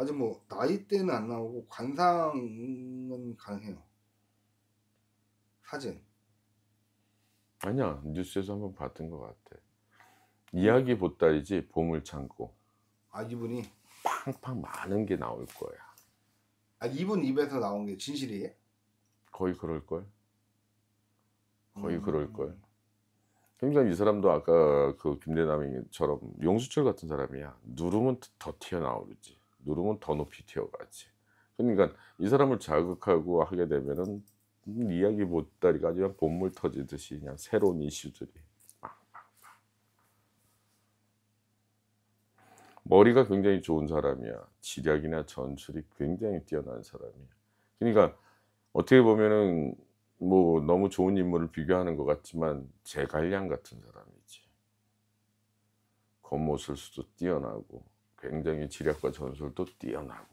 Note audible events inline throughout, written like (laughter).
아주 뭐나이때는안 나오고 관상은 가능해요. 사진. 아니야 뉴스에서 한번 봤던 것 같아. 음. 이야기 보따리지 보물 창고. 아 이분이 팡팡 많은 게 나올 거야. 아 이분 입에서 나온 게 진실이에요? 거의 그럴 걸. 거의 음... 그럴 걸. 굉장히 이 사람도 아까 그 김대남처럼 용수철 같은 사람이야. 누르면 더 튀어나오지. 누르면 더 높이 튀어가지. 그러니까 이 사람을 자극하고 하게 되면은 이야기 못다리가 아주 그냥 본물 터지듯이 그냥 새로운 이슈들이 머리가 굉장히 좋은 사람이야 지략이나 전술이 굉장히 뛰어난 사람이야 그러니까 어떻게 보면은 뭐 너무 좋은 인물을 비교하는 것 같지만 제갈량 같은 사람이지 겉모습수도 뛰어나고 굉장히 지략과 전술도 뛰어나고.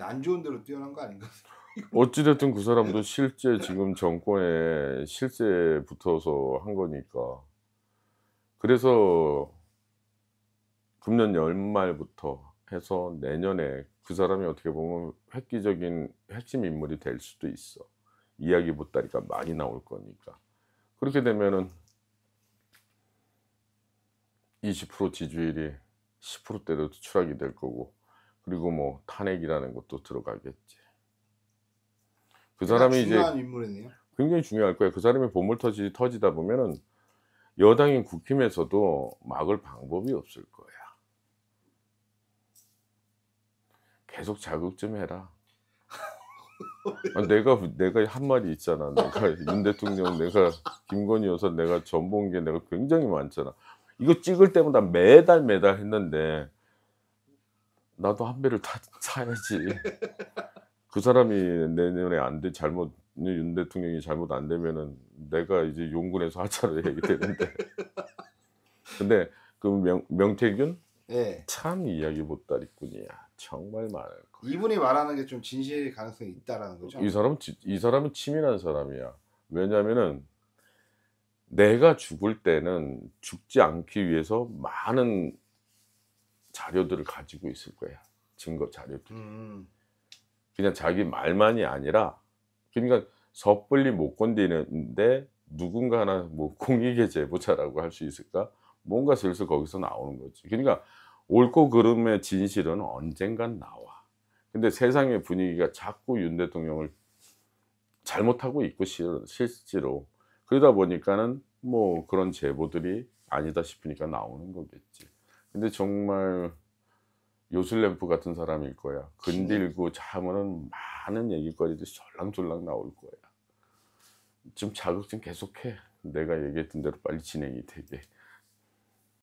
안 좋은 대로 뛰어난 거 아닌가? (laughs) 어찌됐든 그 사람도 실제 지금 정권에 실제 붙어서 한 거니까. 그래서 금년 연말부터 해서 내년에 그 사람이 어떻게 보면 획기적인 핵심 인물이 될 수도 있어. 이야기 보따리가 많이 나올 거니까. 그렇게 되면은 20% 지지율이 10%대로 추락이 될 거고 그리고 뭐 탄핵이라는 것도 들어가겠지. 그 그러니까 사람이 이제 인물이네요. 굉장히 중요할 거야그 사람이 보물터지 터지다 보면은 여당인 국힘에서도 막을 방법이 없을 거야. 계속 자극 좀 해라. 아, 내가 내가 한 말이 있잖아. 내가 윤 대통령, 내가 김건희 여사, 내가 전봉계, 내가 굉장히 많잖아. 이거 찍을 때마다 매달 매달 했는데 나도 한 배를 다 (laughs) 사야지. 그 사람이 내년에 안 돼 잘못 윤 대통령이 잘못 안 되면은 내가 이제 용군에서 하차를 해야 되는데. 근데 그 명, 명태균 네. 참 이야기 못다리꾼이야. 정말 많을 거 이분이 말하는 게 좀 진실 가능성이 있다라는 거죠. 이 사람 이 사람은 치밀한 사람이야. 왜냐면은 내가 죽을 때는 죽지 않기 위해서 많은 자료들을 가지고 있을 거야. 증거 자료들. 음. 그냥 자기 말만이 아니라 그러니까 섣불리 못 건드리는데 누군가 하나 뭐 공익의 제보자라고 할 수 있을까? 뭔가 슬슬 거기서 나오는 거지. 그러니까 옳고 그름의 진실은 언젠간 나와. 근데 세상의 분위기가 자꾸 윤 대통령을 잘못하고 있고 실제로 그러다 보니까는 뭐 그런 제보들이 아니다 싶으니까 나오는 거겠지. 근데 정말 요술램프 같은 사람일 거야. 근딜고 자면은 많은 얘기거리도 졸랑졸랑 나올 거야. 지금 자극 좀 계속해. 내가 얘기했던 대로 빨리 진행이 되게.